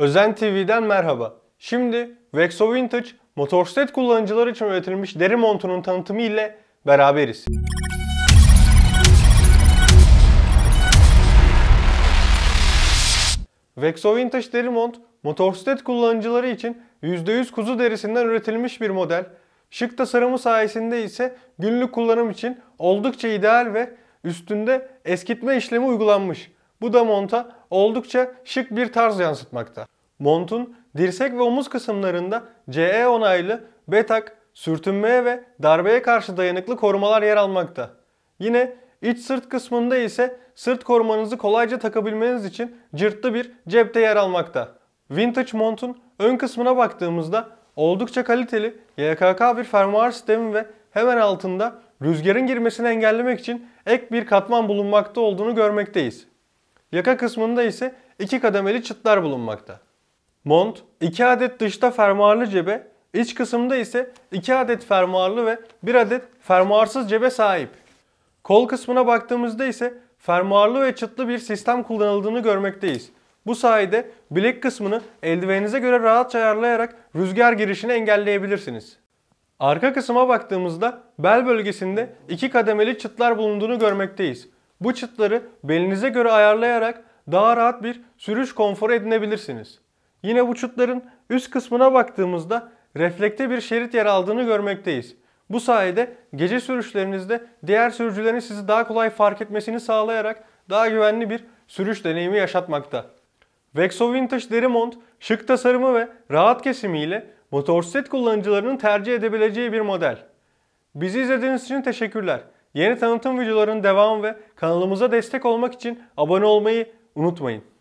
Özen TV'den merhaba. Şimdi Vexo Vintage, Motorset kullanıcıları için üretilmiş deri montunun tanıtımı ile beraberiz. Vexo Vintage deri mont, Motorset kullanıcıları için %100 kuzu derisinden üretilmiş bir model. Şık tasarımı sayesinde ise günlük kullanım için oldukça ideal ve üstünde eskitme işlemi uygulanmış. Bu da monta oldukça şık bir tarz yansıtmakta. Montun dirsek ve omuz kısımlarında CE onaylı betak, sürtünmeye ve darbeye karşı dayanıklı korumalar yer almakta. Yine iç sırt kısmında ise sırt korumanızı kolayca takabilmeniz için cırtlı bir cepte yer almakta. Vintage montun ön kısmına baktığımızda oldukça kaliteli YKK bir fermuar sistemi ve hemen altında rüzgarın girmesini engellemek için ek bir katman bulunmakta olduğunu görmekteyiz. Yaka kısmında ise iki kademeli çıtlar bulunmakta. Mont iki adet dışta fermuarlı cebe, iç kısımda ise iki adet fermuarlı ve bir adet fermuarsız cebe sahip. Kol kısmına baktığımızda ise fermuarlı ve çıtlı bir sistem kullanıldığını görmekteyiz. Bu sayede bilek kısmını eldivenize göre rahatça ayarlayarak rüzgar girişini engelleyebilirsiniz. Arka kısma baktığımızda bel bölgesinde iki kademeli çıtlar bulunduğunu görmekteyiz. Bu çıtları belinize göre ayarlayarak daha rahat bir sürüş konforu edinebilirsiniz. Yine bu çıtların üst kısmına baktığımızda reflekte bir şerit yer aldığını görmekteyiz. Bu sayede gece sürüşlerinizde diğer sürücülerin sizi daha kolay fark etmesini sağlayarak daha güvenli bir sürüş deneyimi yaşatmakta. Vexo Vintage deri mont, şık tasarımı ve rahat kesimiyle motosiklet kullanıcılarının tercih edebileceği bir model. Bizi izlediğiniz için teşekkürler. Yeni tanıtım videolarının devamı ve kanalımıza destek olmak için abone olmayı unutmayın.